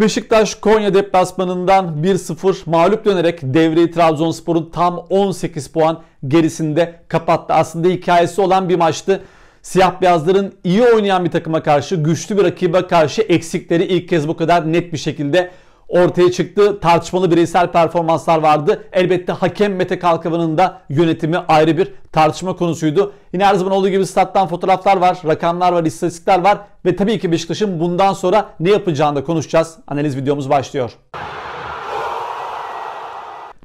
Beşiktaş Konya deplasmanından 1-0 mağlup dönerek devreyi Trabzonspor'un tam 18 puan gerisinde kapattı. Aslında hikayesi olan bir maçtı. Siyah beyazların iyi oynayan bir takıma karşı, güçlü bir rakibe karşı eksikleri ilk kez bu kadar net bir şekilde ortaya çıktı. Tartışmalı bireysel performanslar vardı. Elbette hakem Mete Kalkavan'ın da yönetimi ayrı bir tartışma konusuydu. Yine her zaman olduğu gibi stat'tan fotoğraflar var, rakamlar var, istatistikler var ve tabii ki Beşiktaş'ın bundan sonra ne yapacağını da konuşacağız. Analiz videomuz başlıyor.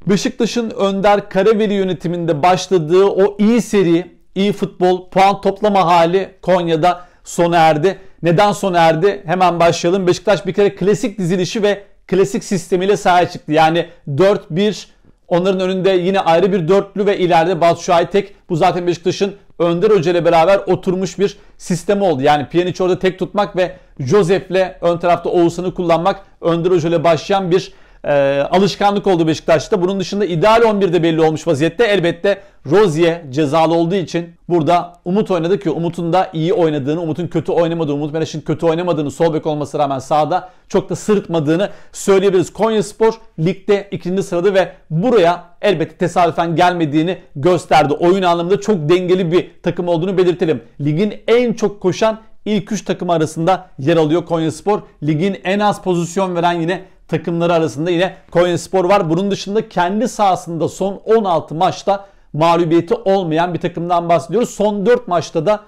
Beşiktaş'ın Önder Karaveli yönetiminde başladığı o iyi seri, iyi futbol, puan toplama hali Konya'da sona erdi. Neden sona erdi? Hemen başlayalım. Beşiktaş bir kere klasik dizilişi ve klasik sistemiyle sahaya çıktı. Yani 4-1 onların önünde yine ayrı bir dörtlü ve ileride Batu tek bu zaten Beşiktaş'ın Önder Hoca ile beraber oturmuş bir sistem oldu. Yani Pjanic orada tek tutmak ve Josef'le ön tarafta Oğuzhan'ı kullanmak Önder Hoca ile başlayan bir e, alışkanlık oldu Beşiktaş'ta. Bunun dışında ideal 11'de belli olmuş vaziyette. Elbette Rozier cezalı olduğu için burada Umut oynadı ki Umut'un da iyi oynadığını, Umut'un kötü oynamadığını, Umut Meraş'ın kötü oynamadığını, sol bek olmasına rağmen sağda çok da sırıtmadığını söyleyebiliriz. Konya Spor ligde ikinci sırada ve buraya elbette tesadüfen gelmediğini gösterdi. Oyun anlamında çok dengeli bir takım olduğunu belirtelim. Ligin en çok koşan ilk 3 takım arasında yer alıyor Konya Spor. Ligin en az pozisyon veren yine takımları arasında yine Konyaspor var. Bunun dışında kendi sahasında son 16 maçta mağlubiyeti olmayan bir takımdan bahsediyoruz. Son 4 maçta da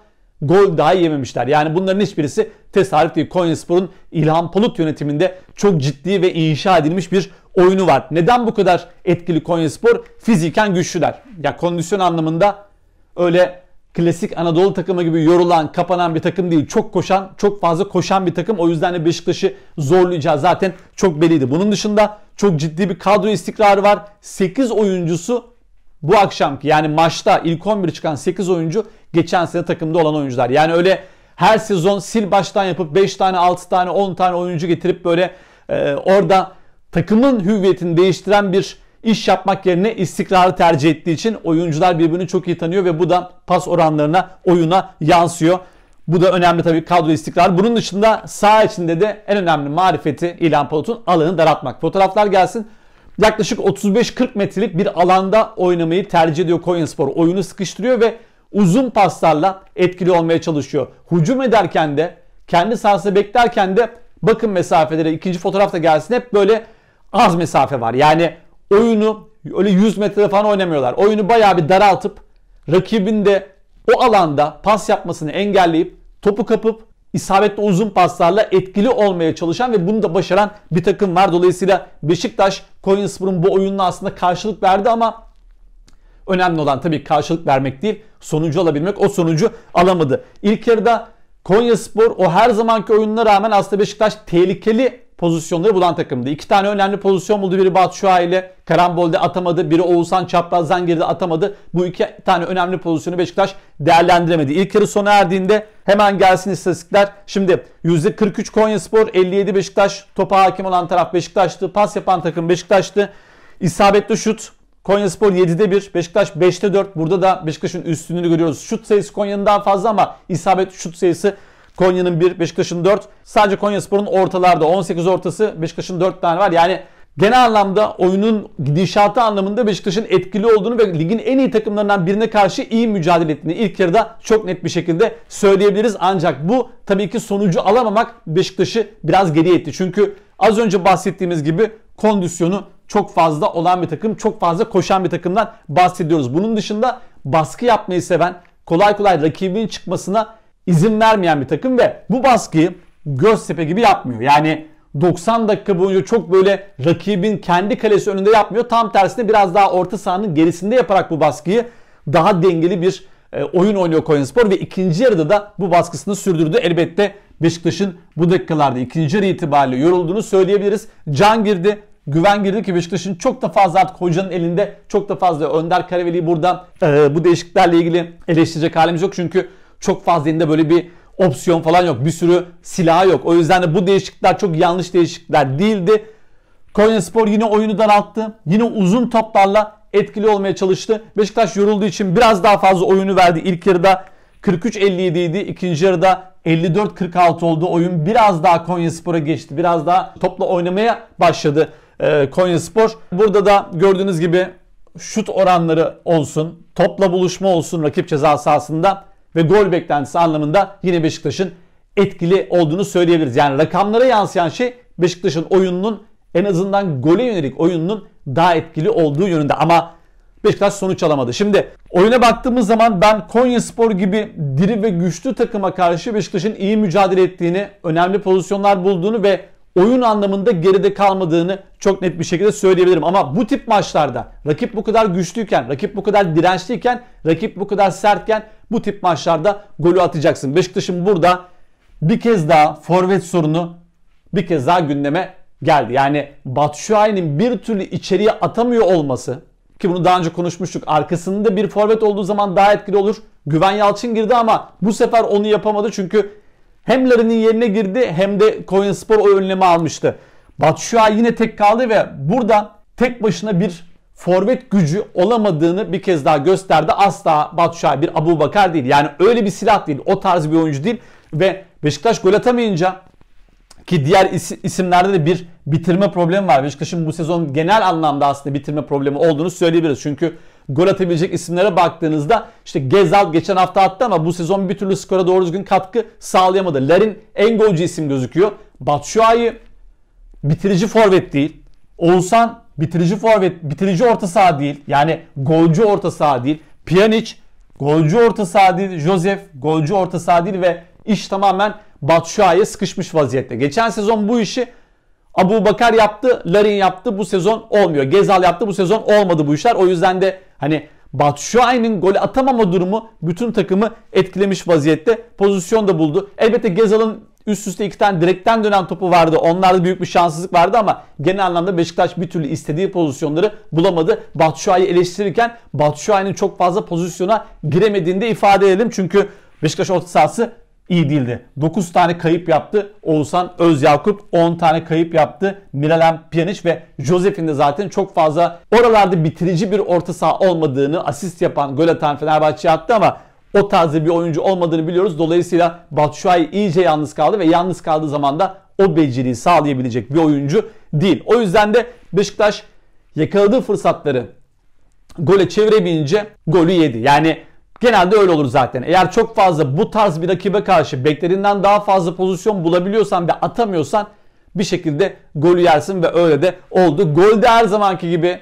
gol daha yememişler. Yani bunların hiçbirisi tesadüf değil. Konyaspor'un İlhan Palut yönetiminde çok ciddi ve inşa edilmiş bir oyunu var. Neden bu kadar etkili Konyaspor? Fiziken güçlüler. Ya kondisyon anlamında öyle klasik Anadolu takımı gibi yorulan, kapanan bir takım değil. Çok koşan, çok fazla koşan bir takım. O yüzden de Beşiktaş'ı zorlayacağı zaten çok belliydi. Bunun dışında çok ciddi bir kadro istikrarı var. 8 oyuncusu bu akşamki yani maçta ilk 11 çıkan 8 oyuncu geçen sene takımda olan oyuncular. Yani öyle her sezon sil baştan yapıp 5 tane, 6 tane, 10 tane oyuncu getirip böyle e, orada takımın hüviyetini değiştiren bir iş yapmak yerine istikrarı tercih ettiği için oyuncular birbirini çok iyi tanıyor ve bu da pas oranlarına, oyuna yansıyor. Bu da önemli tabii kadro istikrar. Bunun dışında sağ içinde de en önemli marifeti İlhan Palut'un alanı daraltmak. Fotoğraflar gelsin. Yaklaşık 35-40 metrelik bir alanda oynamayı tercih ediyor Konyaspor. Oyunu sıkıştırıyor ve uzun paslarla etkili olmaya çalışıyor. Hücum ederken de kendi sahasını beklerken de bakın mesafelere ikinci fotoğrafta gelsin hep böyle az mesafe var. Yani oyunu öyle 100 metre falan oynamıyorlar. Oyunu bayağı bir daraltıp rakibin de o alanda pas yapmasını engelleyip topu kapıp isabetli uzun paslarla etkili olmaya çalışan ve bunu da başaran bir takım var. Dolayısıyla Beşiktaş Konyaspor'un bu oyununa aslında karşılık verdi ama önemli olan tabii karşılık vermek değil, sonucu alabilmek. O sonucu alamadı. İlk yarıda Konyaspor o her zamanki oyununa rağmen aslında Beşiktaş tehlikeli pozisyonları bulan takımdı. İki tane önemli pozisyon buldu. Biri Batshuayi ile karambolde atamadı. Biri Oğuzhan çaprazdan girdi atamadı. Bu iki tane önemli pozisyonu Beşiktaş değerlendiremedi. İlk yarı sona erdiğinde hemen gelsin istatistikler. Şimdi %43 Konyaspor, 57 Beşiktaş. Topa hakim olan taraf Beşiktaş'tı. Pas yapan takım Beşiktaş'tı. İsabetli şut Konyaspor Spor 7'de 1, Beşiktaş 5'te 4. Burada da Beşiktaş'ın üstünlüğünü görüyoruz. Şut sayısı Konya'nın daha fazla ama isabet şut sayısı Konya'nın 1, Beşiktaş'ın 4. Sadece Konya Spor'un ortalarda 18 ortası, Beşiktaş'ın 4 tane var. Yani genel anlamda oyunun gidişatı anlamında Beşiktaş'ın etkili olduğunu ve ligin en iyi takımlarından birine karşı iyi mücadele ettiğini ilk yarıda çok net bir şekilde söyleyebiliriz. Ancak bu tabii ki sonucu alamamak Beşiktaş'ı biraz geriye etti. Çünkü az önce bahsettiğimiz gibi kondisyonu çok fazla olan bir takım, çok fazla koşan bir takımdan bahsediyoruz. Bunun dışında baskı yapmayı seven, kolay kolay rakibin çıkmasına izin vermeyen bir takım ve bu baskıyı Göztepe gibi yapmıyor. Yani 90 dakika boyunca çok böyle rakibin kendi kalesi önünde yapmıyor. Tam tersine biraz daha orta sahanın gerisinde yaparak bu baskıyı daha dengeli bir e, oyun oynuyor Konyaspor ve ikinci yarıda da bu baskısını sürdürdü. Elbette Beşiktaş'ın bu dakikalarda ikinci yarı itibariyle yorulduğunu söyleyebiliriz. Can girdi, güven girdi ki Beşiktaş'ın çok da fazla artık hocanın elinde çok da fazla Önder Karaveli'yi buradan e, bu değişikliklerle ilgili eleştirecek halimiz yok. Çünkü çok fazla elinde böyle bir opsiyon falan yok. Bir sürü silah yok. O yüzden de bu değişiklikler çok yanlış değişiklikler değildi. Konya Spor yine oyunu daralttı. Yine uzun toplarla etkili olmaya çalıştı. Beşiktaş yorulduğu için biraz daha fazla oyunu verdi. İlk yarıda 43-57 idi. İkinci yarıda 54-46 oldu. Oyun biraz daha Konya Spor'a geçti. Biraz daha topla oynamaya başladı e, Konya Spor. Burada da gördüğünüz gibi şut oranları olsun, topla buluşma olsun rakip ceza sahasında ve gol beklentisi anlamında yine Beşiktaş'ın etkili olduğunu söyleyebiliriz. Yani rakamlara yansıyan şey Beşiktaş'ın oyununun en azından gole yönelik oyununun daha etkili olduğu yönünde ama Beşiktaş sonuç alamadı. Şimdi oyuna baktığımız zaman ben Konyaspor gibi diri ve güçlü takıma karşı Beşiktaş'ın iyi mücadele ettiğini, önemli pozisyonlar bulduğunu ve oyun anlamında geride kalmadığını çok net bir şekilde söyleyebilirim. Ama bu tip maçlarda rakip bu kadar güçlüyken, rakip bu kadar dirençliyken, rakip bu kadar sertken bu tip maçlarda golü atacaksın. Beşiktaş'ın burada bir kez daha forvet sorunu bir kez daha gündeme geldi. Yani Batshuayi'nin bir türlü içeriye atamıyor olması ki bunu daha önce konuşmuştuk. Arkasında bir forvet olduğu zaman daha etkili olur. Güven Yalçın girdi ama bu sefer onu yapamadı çünkü hem Larin'in yerine girdi hem de Koyunspor o önlemi almıştı. Batshuayi yine tek kaldı ve burada tek başına bir forvet gücü olamadığını bir kez daha gösterdi. Asla Batuşay bir Abu Bakar değil. Yani öyle bir silah değil. O tarz bir oyuncu değil. Ve Beşiktaş gol atamayınca ki diğer isimlerde de bir bitirme problemi var. Beşiktaş'ın bu sezon genel anlamda aslında bitirme problemi olduğunu söyleyebiliriz. Çünkü gol atabilecek isimlere baktığınızda işte Gezal geçen hafta attı ama bu sezon bir türlü skora doğru düzgün katkı sağlayamadı. Larin en golcü isim gözüküyor. Batshuayi bitirici forvet değil. Oğuzhan bitirici forvet, bitirici orta saha değil. Yani golcü orta saha değil. Pjanic golcü orta saha değil. Josef golcü orta saha değil ve iş tamamen Batshuayi'ye sıkışmış vaziyette. Geçen sezon bu işi Abu Bakar yaptı, Larin yaptı. Bu sezon olmuyor. Gezal yaptı. Bu sezon olmadı bu işler. O yüzden de hani Batshuayi'nin golü atamama durumu bütün takımı etkilemiş vaziyette. Pozisyon da buldu. Elbette Gezal'ın Üst üste iki tane direkten dönen topu vardı. Onlarda büyük bir şanssızlık vardı ama genel anlamda Beşiktaş bir türlü istediği pozisyonları bulamadı. Batshuayi eleştirirken Batshuayi'nin çok fazla pozisyona giremediğini de ifade edelim. Çünkü Beşiktaş orta sahası iyi değildi. 9 tane kayıp yaptı Oğuzhan Özyakup. 10 tane kayıp yaptı Miralem Pjanic ve Josef'in de zaten çok fazla oralarda bitirici bir orta saha olmadığını asist yapan gol atan Fenerbahçe attı ama o taze bir oyuncu olmadığını biliyoruz. Dolayısıyla Batshuayi iyice yalnız kaldı ve yalnız kaldığı zaman da o beceriyi sağlayabilecek bir oyuncu değil. O yüzden de Beşiktaş yakaladığı fırsatları gole çeviremeyince golü yedi. Yani genelde öyle olur zaten. Eğer çok fazla bu tarz bir rakibe karşı beklerinden daha fazla pozisyon bulabiliyorsan ve atamıyorsan bir şekilde golü yersin ve öyle de oldu. Golde her zamanki gibi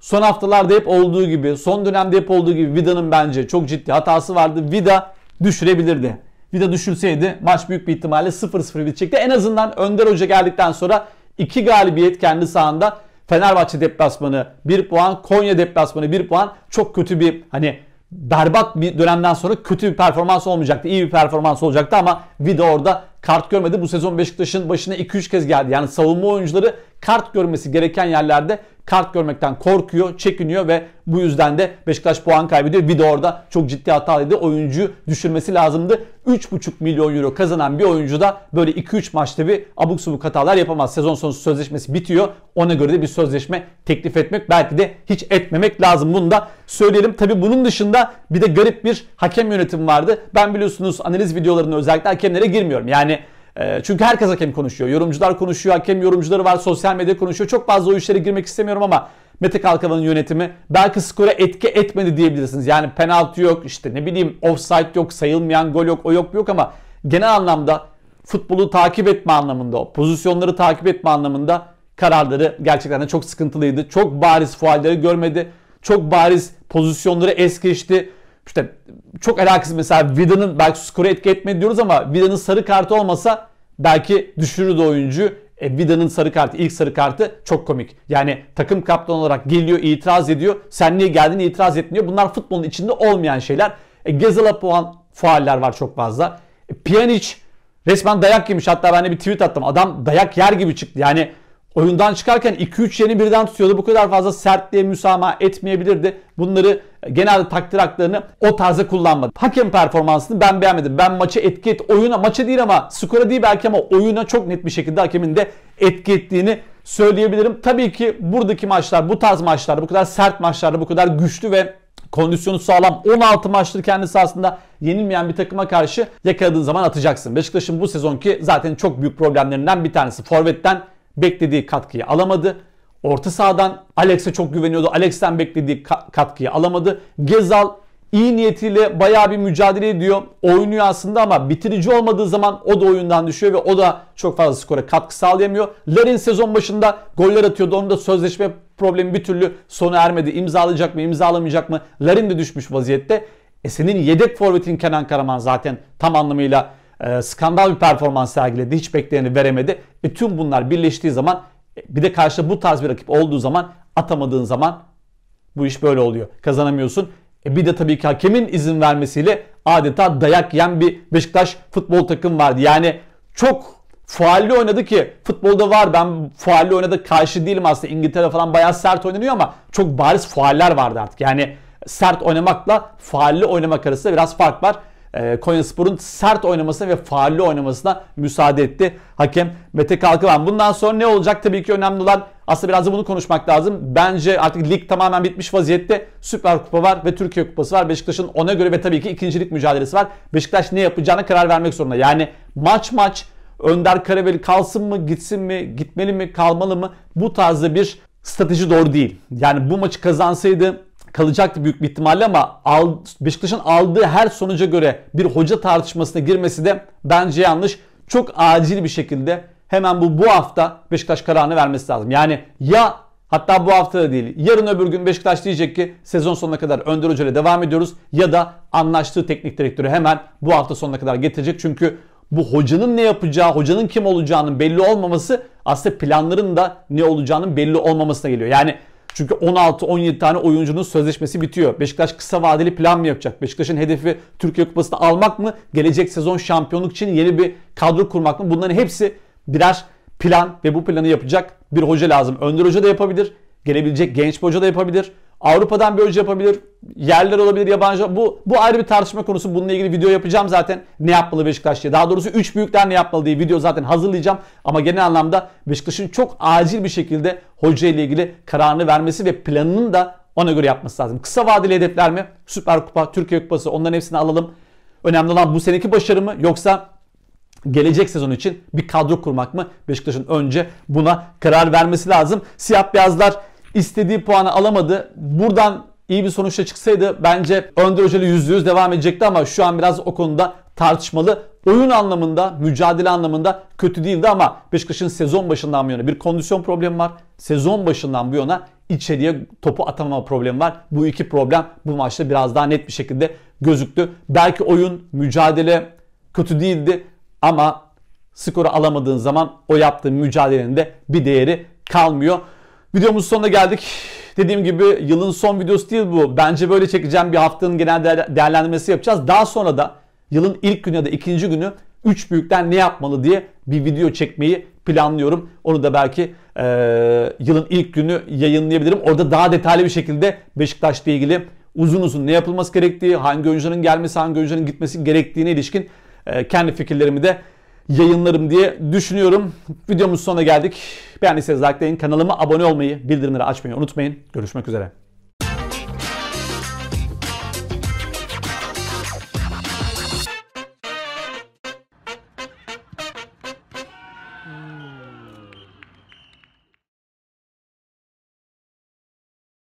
son haftalarda hep olduğu gibi, son dönemde hep olduğu gibi Vida'nın bence çok ciddi hatası vardı. Vida düşürebilirdi. Vida düşülseydi maç büyük bir ihtimalle 0-0 bitecekti. En azından Önder Hoca geldikten sonra iki galibiyet kendi sahanda. Fenerbahçe deplasmanı 1 puan, Konya deplasmanı 1 puan. Çok kötü bir hani berbat bir dönemden sonra kötü bir performans olmayacaktı. iyi bir performans olacaktı ama Vida orada kart görmedi. Bu sezon Beşiktaş'ın başına 2-3 kez geldi. Yani savunma oyuncuları kart görmesi gereken yerlerde kart görmekten korkuyor, çekiniyor ve bu yüzden de Beşiktaş puan kaybediyor. Bir de orada çok ciddi hatalıydı. Oyuncuyu düşürmesi lazımdı. 3,5 milyon euro kazanan bir oyuncu da böyle 2-3 maçta bir abuk subuk hatalar yapamaz. Sezon sonu sözleşmesi bitiyor. Ona göre de bir sözleşme teklif etmek belki de hiç etmemek lazım. Bunu da söyleyelim. Tabi bunun dışında bir de garip bir hakem yönetimi vardı. Ben biliyorsunuz analiz videolarında özellikle hakemlere girmiyorum. Yani ee, çünkü herkes hakem konuşuyor. Yorumcular konuşuyor, hakem yorumcuları var, sosyal medya konuşuyor. Çok fazla o işlere girmek istemiyorum ama Mete Kalkavan'ın yönetimi belki skora etki etmedi diyebilirsiniz. Yani penaltı yok, işte ne bileyim offside yok, sayılmayan gol yok, o yok yok ama genel anlamda futbolu takip etme anlamında, o pozisyonları takip etme anlamında kararları gerçekten de çok sıkıntılıydı. Çok bariz fualleri görmedi. Çok bariz pozisyonları es geçti işte çok alakasız mesela Vida'nın belki skoru etki etmedi diyoruz ama Vida'nın sarı kartı olmasa belki düşürürdü oyuncu. E, Vida'nın sarı kartı, ilk sarı kartı çok komik. Yani takım kaptanı olarak geliyor, itiraz ediyor. Sen niye geldin itiraz etmiyor. Bunlar futbolun içinde olmayan şeyler. E, Gezal'a puan faaller var çok fazla. E, Pjanic resmen dayak yemiş. Hatta ben de bir tweet attım. Adam dayak yer gibi çıktı. Yani oyundan çıkarken 2-3 yeni birden tutuyordu. Bu kadar fazla sertliğe müsamaha etmeyebilirdi. Bunları genelde takdir haklarını o tarzda kullanmadı. Hakem performansını ben beğenmedim. Ben maçı etki et, oyuna maça değil ama skora değil belki ama oyuna çok net bir şekilde hakemin de etki ettiğini söyleyebilirim. Tabii ki buradaki maçlar, bu tarz maçlar, bu kadar sert maçlar, bu kadar güçlü ve kondisyonu sağlam 16 maçtır kendisi aslında yenilmeyen bir takıma karşı yakaladığın zaman atacaksın. Beşiktaş'ın bu sezonki zaten çok büyük problemlerinden bir tanesi. Forvet'ten beklediği katkıyı alamadı. Orta sahadan Alex'e çok güveniyordu. Alex'ten beklediği katkıyı alamadı. Gezal iyi niyetiyle bayağı bir mücadele ediyor. Oynuyor aslında ama bitirici olmadığı zaman o da oyundan düşüyor ve o da çok fazla skora katkı sağlayamıyor. Larin sezon başında goller atıyordu. Onun da sözleşme problemi bir türlü sona ermedi. İmzalayacak mı, imzalamayacak mı? Larin de düşmüş vaziyette. E senin yedek forvetin Kenan Karaman zaten tam anlamıyla e, skandal bir performans sergiledi. Hiç bekleyeni veremedi. E tüm bunlar birleştiği zaman bir de karşıda bu tarz bir rakip olduğu zaman atamadığın zaman bu iş böyle oluyor. Kazanamıyorsun. E bir de tabii ki hakemin izin vermesiyle adeta dayak yiyen bir Beşiktaş futbol takım vardı. Yani çok faalli oynadı ki futbolda var ben faalli oynadı karşı değilim aslında. İngiltere falan bayağı sert oynanıyor ama çok bariz faaller vardı artık. Yani sert oynamakla faalli oynamak arasında biraz fark var e, Konyaspor'un sert oynamasına ve faalli oynamasına müsaade etti hakem Mete Kalkıvan. Bundan sonra ne olacak? Tabii ki önemli olan aslında biraz da bunu konuşmak lazım. Bence artık lig tamamen bitmiş vaziyette. Süper Kupa var ve Türkiye Kupası var. Beşiktaş'ın ona göre ve tabii ki ikincilik mücadelesi var. Beşiktaş ne yapacağına karar vermek zorunda. Yani maç maç Önder Karabeli kalsın mı, gitsin mi, gitmeli mi, kalmalı mı? Bu tarzda bir strateji doğru değil. Yani bu maçı kazansaydı kalacaktı büyük bir ihtimalle ama Beşiktaş'ın aldığı her sonuca göre bir hoca tartışmasına girmesi de bence yanlış. Çok acil bir şekilde hemen bu bu hafta Beşiktaş kararını vermesi lazım. Yani ya hatta bu hafta da değil yarın öbür gün Beşiktaş diyecek ki sezon sonuna kadar Önder Hoca ile devam ediyoruz ya da anlaştığı teknik direktörü hemen bu hafta sonuna kadar getirecek. Çünkü bu hocanın ne yapacağı, hocanın kim olacağının belli olmaması aslında planların da ne olacağının belli olmamasına geliyor. Yani çünkü 16-17 tane oyuncunun sözleşmesi bitiyor. Beşiktaş kısa vadeli plan mı yapacak? Beşiktaş'ın hedefi Türkiye Kupası'nı almak mı? Gelecek sezon şampiyonluk için yeni bir kadro kurmak mı? Bunların hepsi birer plan ve bu planı yapacak bir hoca lazım. Önder Hoca da yapabilir. Gelebilecek genç bir hoca da yapabilir. Avrupa'dan bir hoca yapabilir. Yerler olabilir yabancı. Bu bu ayrı bir tartışma konusu. Bununla ilgili video yapacağım zaten. Ne yapmalı Beşiktaş diye. Daha doğrusu 3 büyükler ne yapmalı diye video zaten hazırlayacağım. Ama genel anlamda Beşiktaş'ın çok acil bir şekilde hoca ile ilgili kararını vermesi ve planının da ona göre yapması lazım. Kısa vadeli hedefler mi? Süper Kupa, Türkiye Kupası onların hepsini alalım. Önemli olan bu seneki başarı mı yoksa gelecek sezon için bir kadro kurmak mı? Beşiktaş'ın önce buna karar vermesi lazım. Siyah beyazlar istediği puanı alamadı. Buradan iyi bir sonuçla çıksaydı bence Önder Hoca'yla %100 devam edecekti ama şu an biraz o konuda tartışmalı. Oyun anlamında, mücadele anlamında kötü değildi ama Beşiktaş'ın sezon başından bu yana bir kondisyon problemi var. Sezon başından bu yana içeriye topu atamama problemi var. Bu iki problem bu maçta biraz daha net bir şekilde gözüktü. Belki oyun, mücadele kötü değildi ama skoru alamadığın zaman o yaptığın mücadelenin de bir değeri kalmıyor. Videomuz sonuna geldik. Dediğim gibi yılın son videosu değil bu. Bence böyle çekeceğim bir haftanın genel değerlendirmesi yapacağız. Daha sonra da yılın ilk günü ya da ikinci günü 3 büyükten ne yapmalı diye bir video çekmeyi planlıyorum. Onu da belki e, yılın ilk günü yayınlayabilirim. Orada daha detaylı bir şekilde Beşiktaş'la ilgili uzun uzun ne yapılması gerektiği, hangi oyuncuların gelmesi, hangi oyuncuların gitmesi gerektiğine ilişkin e, kendi fikirlerimi de yayınlarım diye düşünüyorum. Videomuz sonuna geldik. Beğendiyseniz likelayın, kanalıma abone olmayı, bildirimleri açmayı unutmayın. Görüşmek üzere.